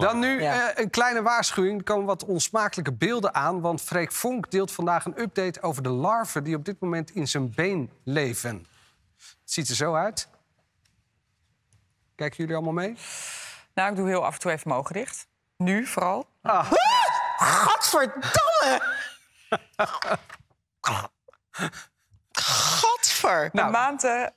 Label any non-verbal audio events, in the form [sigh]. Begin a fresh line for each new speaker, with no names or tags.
Dan
nu eh, een kleine waarschuwing. Er komen wat onsmakelijke beelden aan. Want Freek Vonk deelt vandaag een update over de larven die op dit moment in zijn been leven. Het ziet er zo uit. Kijken jullie allemaal mee? Nou, ik doe heel af en toe even mijn
dicht. Nu vooral. Ah. ah godverdomme!
[laughs] Godver! Nou. De maanden.